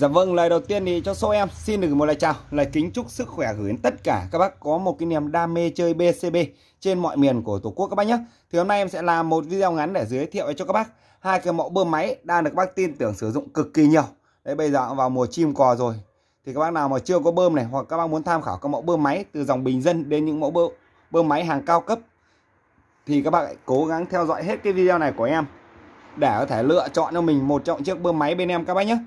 Dạ vâng, lời đầu tiên thì cho số em xin được một lời chào, lời kính chúc sức khỏe gửi đến tất cả các bác có một cái niềm đam mê chơi BCB trên mọi miền của Tổ quốc các bác nhé. Thì hôm nay em sẽ làm một video ngắn để giới thiệu cho các bác hai cái mẫu bơm máy đang được các bác tin tưởng sử dụng cực kỳ nhiều. Đấy bây giờ vào mùa chim cò rồi. Thì các bác nào mà chưa có bơm này hoặc các bác muốn tham khảo các mẫu bơm máy từ dòng bình dân đến những mẫu bơm bơm máy hàng cao cấp thì các bạn hãy cố gắng theo dõi hết cái video này của em để có thể lựa chọn cho mình một trong chiếc bơm máy bên em các bác nhé.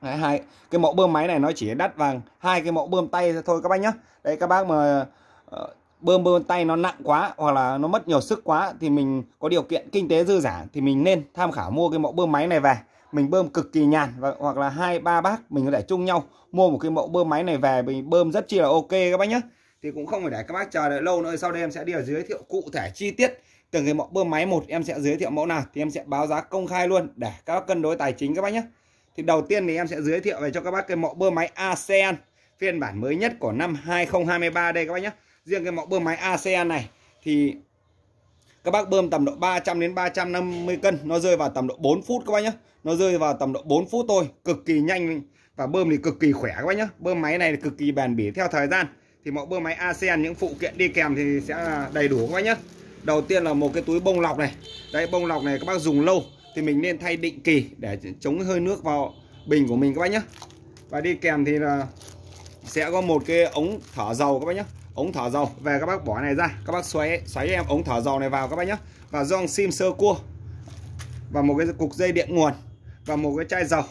Đấy, hai cái mẫu bơm máy này nó chỉ đắt bằng hai cái mẫu bơm tay thôi các bác nhá. đây các bác mà ờ, bơm bơm tay nó nặng quá hoặc là nó mất nhiều sức quá thì mình có điều kiện kinh tế dư giả thì mình nên tham khảo mua cái mẫu bơm máy này về mình bơm cực kỳ nhàn và hoặc là hai ba bác mình có thể chung nhau mua một cái mẫu bơm máy này về mình bơm rất chi là ok các bác nhá. thì cũng không phải để các bác chờ đợi lâu nữa sau đây em sẽ đi ở giới thiệu cụ thể chi tiết từng cái mẫu bơm máy một em sẽ giới thiệu mẫu nào thì em sẽ báo giá công khai luôn để các bác cân đối tài chính các bác nhé thì đầu tiên thì em sẽ giới thiệu về cho các bác cái mẫu bơm máy ASEAN phiên bản mới nhất của năm 2023 đây các bác nhé riêng cái mẫu bơm máy ASEAN này thì các bác bơm tầm độ 300 đến 350 cân nó rơi vào tầm độ 4 phút các bác nhé nó rơi vào tầm độ 4 phút thôi cực kỳ nhanh và bơm thì cực kỳ khỏe các bác nhé bơm máy này cực kỳ bền bỉ theo thời gian thì mẫu bơm máy ASEAN những phụ kiện đi kèm thì sẽ đầy đủ các bác nhé đầu tiên là một cái túi bông lọc này đây bông lọc này các bác dùng lâu thì mình nên thay định kỳ để chống hơi nước vào bình của mình các bác nhé và đi kèm thì là sẽ có một cái ống thở dầu các bác nhé ống thở dầu về các bác bỏ này ra các bác xoáy xoáy em ống thở dầu này vào các bác nhé và dòng sim sơ cua và một cái cục dây điện nguồn và một cái chai dầu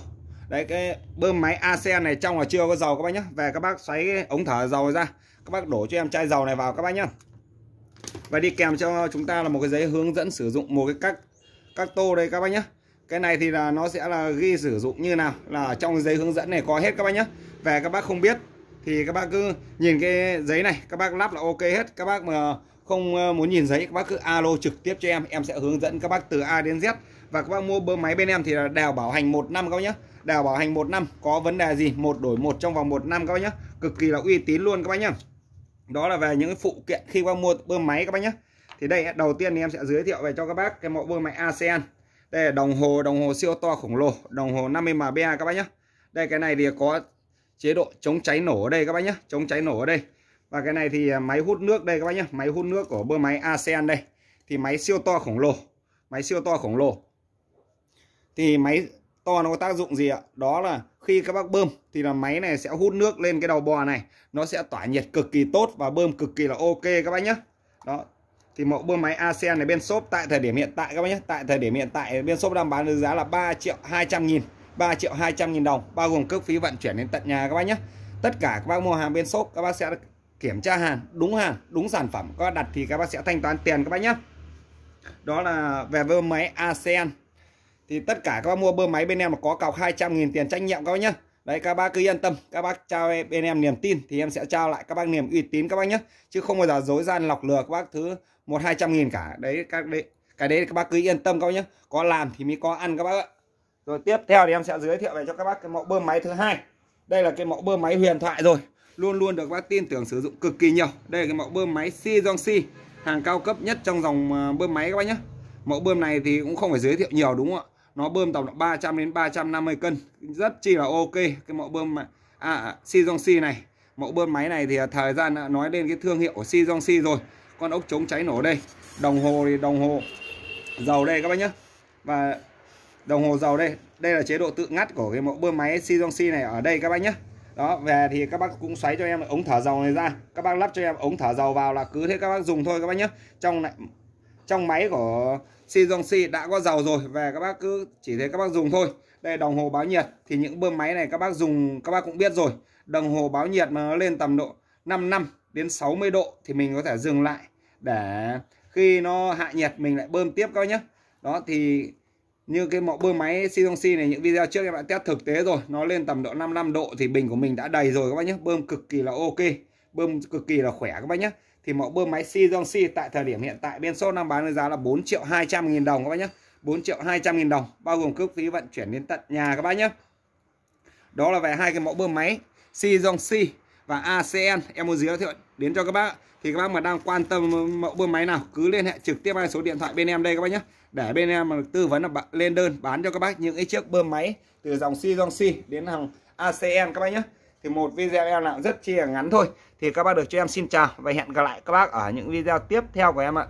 đấy cái bơm máy ac này trong là chưa có dầu các bác nhé về các bác xoáy cái ống thở dầu ra các bác đổ cho em chai dầu này vào các bác nhé và đi kèm cho chúng ta là một cái giấy hướng dẫn sử dụng một cái cách các tô đây các bác nhé cái này thì là nó sẽ là ghi sử dụng như nào là trong giấy hướng dẫn này có hết các bác nhé về các bác không biết thì các bác cứ nhìn cái giấy này các bác lắp là ok hết các bác mà không muốn nhìn giấy các bác cứ alo trực tiếp cho em em sẽ hướng dẫn các bác từ A đến Z và các bác mua bơm máy bên em thì là đào bảo hành một năm các bác nhé đào bảo hành một năm có vấn đề gì một đổi một trong vòng một năm các bác nhé cực kỳ là uy tín luôn các bác nhé đó là về những phụ kiện khi các bác mua bơm máy các bác nhé thì đây đầu tiên thì em sẽ giới thiệu về cho các bác cái mẫu bơm máy ASEAN đây là đồng hồ đồng hồ siêu to khổng lồ đồng hồ 50 mb các bác nhé đây cái này thì có chế độ chống cháy nổ ở đây các bác nhé chống cháy nổ ở đây và cái này thì à, máy hút nước đây các bác nhé máy hút nước của bơm máy ASEAN đây thì máy siêu to khổng lồ máy siêu to khổng lồ thì máy to nó có tác dụng gì ạ đó là khi các bác bơm thì là máy này sẽ hút nước lên cái đầu bò này nó sẽ tỏa nhiệt cực kỳ tốt và bơm cực kỳ là ok các bác nhé đó thì mẫu bơm máy ASEAN này bên shop tại thời điểm hiện tại các bác nhé tại thời điểm hiện tại bên shop đang bán với giá là 3 triệu 200 nghìn 3 triệu 200 nghìn đồng bao gồm cước phí vận chuyển đến tận nhà các bác nhé tất cả các bác mua hàng bên shop các bác sẽ kiểm tra hàng đúng hàng đúng sản phẩm có đặt thì các bác sẽ thanh toán tiền các bác nhé đó là về bơm máy ASEAN thì tất cả các bác mua bơm máy bên em mà có cọc 200 nghìn tiền trách nhiệm các bác nhé Đấy các bác cứ yên tâm, các bác trao em, bên em niềm tin thì em sẽ trao lại các bác niềm uy tín các bác nhé. Chứ không bao giờ dối gian lọc lừa các bác thứ một hai trăm nghìn cả. Đấy các đấy, cái đấy các bác cứ yên tâm các bác nhé. Có làm thì mới có ăn các bác ạ. Rồi tiếp theo thì em sẽ giới thiệu về cho các bác cái mẫu bơm máy thứ hai. Đây là cái mẫu bơm máy huyền thoại rồi. Luôn luôn được các bác tin tưởng sử dụng cực kỳ nhiều. Đây là cái mẫu bơm máy Shizongxi, hàng cao cấp nhất trong dòng à, bơm máy các bác nhé. Mẫu bơm này thì cũng không phải giới thiệu nhiều đúng không ạ? nó bơm tổng trọng 300 đến 350 cân rất chi là ok cái mẫu bơm mà à si à, này mẫu bơm máy này thì à, thời gian đã nói lên cái thương hiệu của si rồi con ốc chống cháy nổ đây đồng hồ thì đồng hồ dầu đây các bác nhé và đồng hồ dầu đây đây là chế độ tự ngắt của cái mẫu bơm máy si này ở đây các bác nhé đó về thì các bác cũng xoáy cho em ống thở dầu này ra các bác lắp cho em ống thở dầu vào là cứ thế các bác dùng thôi các bác nhé trong này trong máy của Shizongshi đã có dầu rồi về các bác cứ chỉ thế các bác dùng thôi đây đồng hồ báo nhiệt thì những bơm máy này các bác dùng các bác cũng biết rồi đồng hồ báo nhiệt mà nó lên tầm độ 5 năm đến 60 độ thì mình có thể dừng lại để khi nó hạ nhiệt mình lại bơm tiếp các nhé đó thì như cái mẫu bơm máy Shizongshi này những video trước em đã test thực tế rồi nó lên tầm độ 55 độ thì bình của mình đã đầy rồi các bác nhé bơm cực kỳ là ok bơm cực kỳ là khỏe các bác nhé thì mẫu bơm máy dòng Shizongshi tại thời điểm hiện tại bên số đang bán với giá là 4 triệu 200 nghìn đồng các bác nhé 4 triệu 200 nghìn đồng bao gồm cước phí vận chuyển đến tận nhà các bác nhé đó là về hai cái mẫu bơm máy dòng Shizongshi và ACN em muốn giới thiệu đến cho các bác thì các bác mà đang quan tâm mẫu bơm máy nào cứ liên hệ trực tiếp hai số điện thoại bên em đây các bác nhé để bên em tư vấn là lên đơn bán cho các bác những cái chiếc bơm máy từ dòng dòng Shizongshi đến hàng ACN các bác nhé thì một video em làm rất chi là ngắn thôi thì các bác được cho em xin chào và hẹn gặp lại các bác ở những video tiếp theo của em ạ